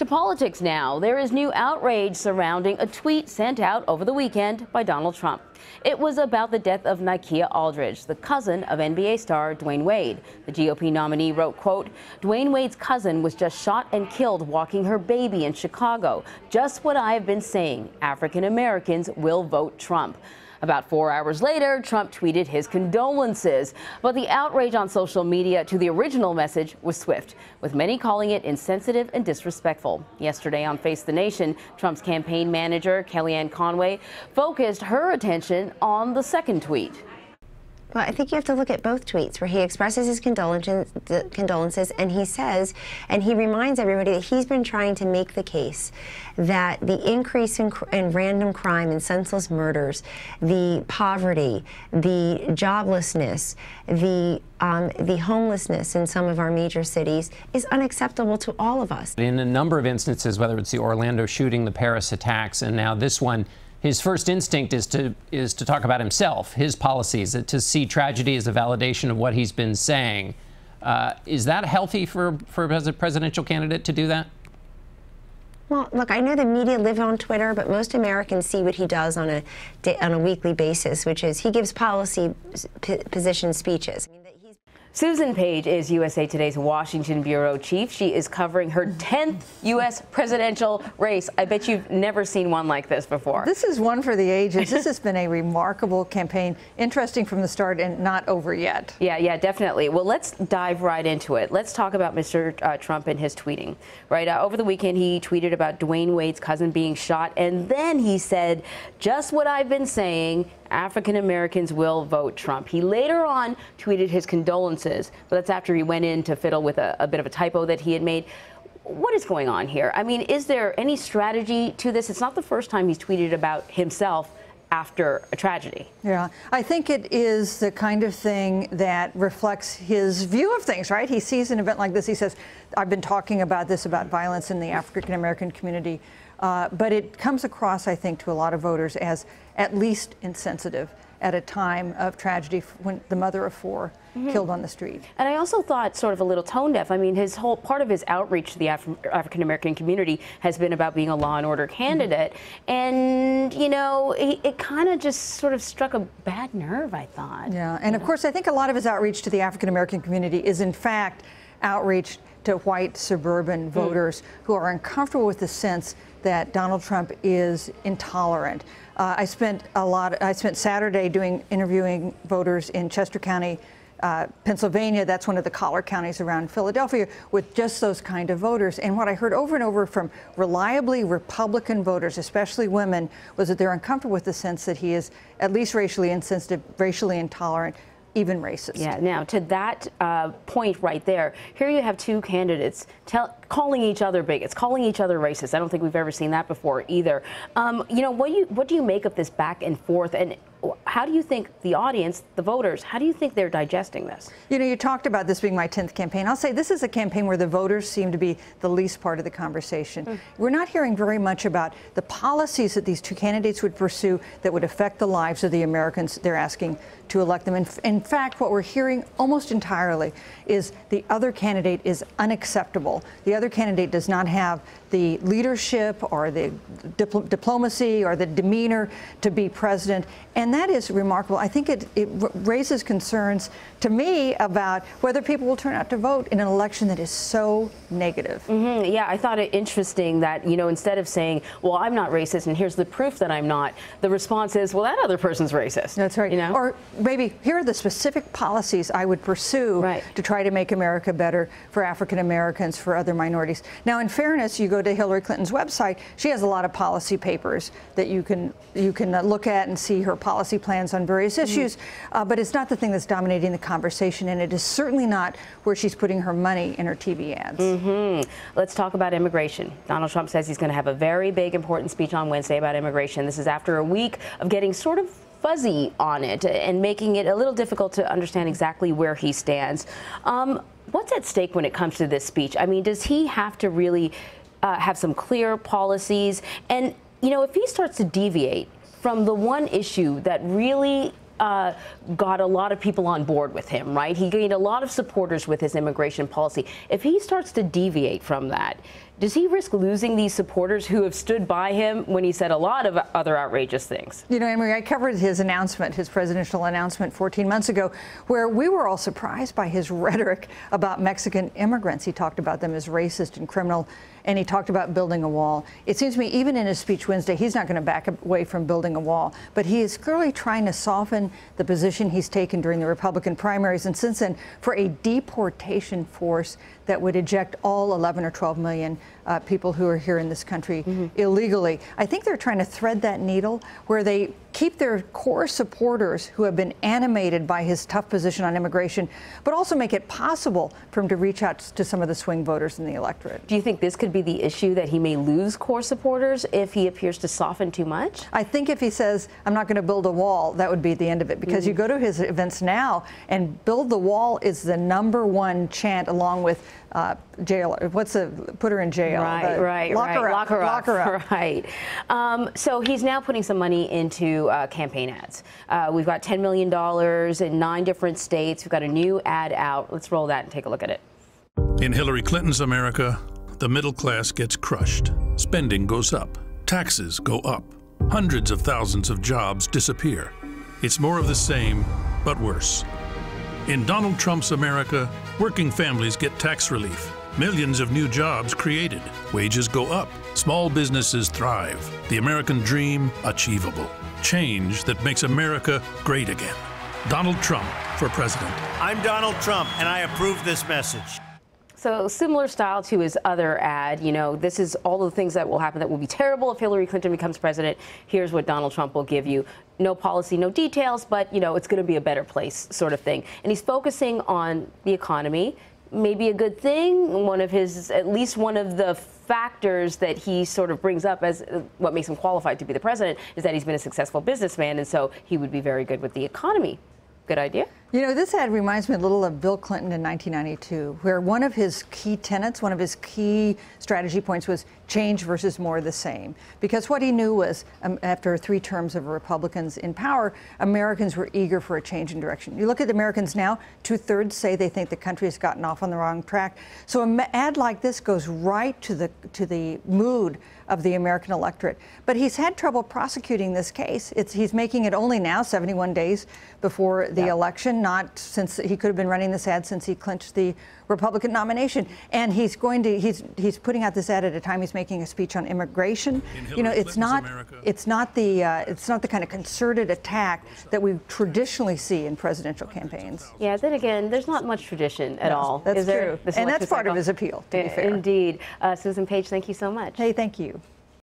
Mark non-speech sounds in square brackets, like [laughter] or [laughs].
To politics now, there is new outrage surrounding a tweet sent out over the weekend by Donald Trump. It was about the death of Nikea Aldridge, the cousin of NBA star Dwayne Wade. The GOP nominee wrote, quote, Dwayne Wade's cousin was just shot and killed walking her baby in Chicago. Just what I have been saying, African Americans will vote Trump. About four hours later, Trump tweeted his condolences. But the outrage on social media to the original message was swift, with many calling it insensitive and disrespectful. Yesterday on Face the Nation, Trump's campaign manager, Kellyanne Conway, focused her attention on the second tweet. Well, I think you have to look at both tweets where he expresses his condolences, condolences and he says, and he reminds everybody that he's been trying to make the case that the increase in, in random crime and senseless murders, the poverty, the joblessness, the um, the homelessness in some of our major cities is unacceptable to all of us. In a number of instances, whether it's the Orlando shooting, the Paris attacks, and now this one, his first instinct is to is to talk about himself, his policies, to see tragedy as a validation of what he's been saying. Uh, is that healthy for for as a presidential candidate to do that? Well, look, I know the media live on Twitter, but most Americans see what he does on a on a weekly basis, which is he gives policy position speeches. Susan Page is USA Today's Washington Bureau chief. She is covering her 10th U.S. presidential race. I bet you've never seen one like this before. This is one for the ages. This has been a remarkable campaign. Interesting from the start and not over yet. Yeah, yeah, definitely. Well, let's dive right into it. Let's talk about Mr. Uh, Trump and his tweeting. Right uh, over the weekend, he tweeted about Dwayne Wade's cousin being shot, and then he said, just what I've been saying, African Americans will vote Trump. He later on tweeted his condolences, but that's after he went in to fiddle with a, a bit of a typo that he had made what is going on here? I mean, is there any strategy to this? It's not the first time he's tweeted about himself after a tragedy. Yeah, I think it is the kind of thing that reflects his view of things, right? He sees an event like this, he says, I've been talking about this, about violence in the African American community, uh, but it comes across, I think, to a lot of voters as at least insensitive at a time of tragedy when the mother of 4 mm -hmm. killed on the street. And I also thought sort of a little tone deaf. I mean, his whole part of his outreach to the Af African American community has been about being a law and order candidate. Mm -hmm. And, you know, it, it kind of just sort of struck a bad nerve, I thought. Yeah. And of know? course, I think a lot of his outreach to the African American community is, in fact, outreach to white suburban hmm. voters mm. who are uncomfortable with the sense that Donald Trump is intolerant. Uh, I spent a lot. I spent Saturday doing interviewing voters in Chester County. Uh, Pennsylvania, that's one of the collar counties around Philadelphia, with just those kind of voters. And what I heard over and over from reliably Republican voters, especially women, was that they're uncomfortable with the sense that he is at least racially insensitive, racially intolerant, even racist. Yeah, now to that uh, point right there, here you have two candidates tell, calling each other bigots, calling each other racist. I don't think we've ever seen that before either. Um, you know, what do you what do you make of this back and forth and how do you think the audience, the voters, how do you think they're digesting this? You know, you talked about this being my 10th campaign. I'll say this is a campaign where the voters seem to be the least part of the conversation. Mm. We're not hearing very much about the policies that these two candidates would pursue that would affect the lives of the Americans they're asking to elect them. In, in fact, what we're hearing almost entirely is the other candidate is unacceptable. The other candidate does not have the leadership or the dipl diplomacy or the demeanor to be president. And that is remarkable. I think it, it raises concerns to me about whether people will turn out to vote in an election that is so negative. Mm -hmm. Yeah, I thought it interesting that, you know, instead of saying, well, I'm not racist and here's the proof that I'm not, the response is, well, that other person's racist. That's right. You know? Or maybe here are the specific policies I would pursue right. to try to make America better for African Americans, for other minorities. Now, in fairness, you go go to Hillary Clinton's website, she has a lot of policy papers that you can you can uh, look at and see her policy plans on various mm-hmm. issues. Mm -hmm. uh, but it's not the thing that's dominating the conversation, and it is certainly not where she's putting her money in her TV ads. Mm -hmm. Let's talk about immigration. Donald Trump says he's going to have a very big, important speech on Wednesday about immigration. This is after a week of getting sort of fuzzy on it and making it a little difficult to understand exactly where he stands. Um, what's at stake when it comes to this speech? I mean, does he have to really uh, have some clear policies. And, you know, if he starts to deviate from the one issue that really uh, got a lot of people on board with him, right? He gained a lot of supporters with his immigration policy. If he starts to deviate from that, does he risk losing these supporters who have stood by him when he said a lot of other outrageous things? You know, Emory, I covered his announcement, his presidential announcement 14 months ago, where we were all surprised by his [laughs] rhetoric about Mexican immigrants. He talked about them as racist and criminal, and he talked about building a wall. It seems to me, even in his speech Wednesday, he's not going to back away from building a wall, but he is clearly trying to soften the position he's taken during the Republican primaries and since then for a deportation force that would eject all 11 or 12 million uh, people who are here in this country mm -hmm. illegally. I think they're trying to thread that needle where they keep their core supporters who have been animated by his tough position on immigration, but also make it possible for him to reach out to some of the swing voters in the electorate. Do you think this could be the issue that he may lose core supporters if he appears to soften too much? I think if he says, I'm not going to build a wall, that would be the end of it because mm -hmm. you mm-hmm. go to his events now and build the wall is the number one chant along with uh, jail, what's a, put her in jail. Right, right, lock right. Her up, lock her lock Her up. [laughs] Right. Um, so he's now putting some money into uh, campaign ads. Uh, we've got $10 million in nine different states. We've got a new ad out. Let's roll that and take a look at it. In Hillary Clinton's America, the middle class gets crushed. Spending goes up. Taxes go up. Hundreds of thousands of jobs disappear. It's more of the same, but worse. In Donald Trump's America, Working families get tax relief. Millions of new jobs created. Wages go up. Small businesses thrive. The American dream achievable. Change that makes America great again. Donald Trump for president. I'm Donald Trump, and I approve this message. So similar style to his other ad, you know, this is all the things that will happen that will be terrible if Hillary Clinton becomes president. Here's what Donald Trump will give you. No policy, no details, but you know, it's going to be a better place sort of thing. And he's focusing on the economy, maybe a good thing. One of his, at least one of the factors that he sort of brings up as uh, what makes him qualified to be the president is that he's been a successful businessman, and so he would be very good with the economy. Good idea. You know, this ad reminds me a little of Bill Clinton in 1992, where one of his key tenets, one of his key strategy points was change versus more the same. Because what he knew was um, after three terms of Republicans in power, Americans were eager for a change in direction. You look at the Americans now, two thirds say they think the country has gotten off on the wrong track. So an ad like this goes right to the, to the mood of the American electorate. But he's had trouble prosecuting this case. It's, he's making it only now, 71 days before the yeah. election not since he could have been running this ad since he clinched the Republican nomination. And he's going to he's he's putting out this ad at a time he's making a speech on immigration. You know, it's not America. it's not the uh, it's not the kind of concerted attack that we traditionally see in presidential campaigns. Yeah, then again, there's not much tradition at no, all. That's true, and that's part cycle? of his appeal. To be fair, indeed. Uh, Susan Page, thank you so much. Hey, thank you.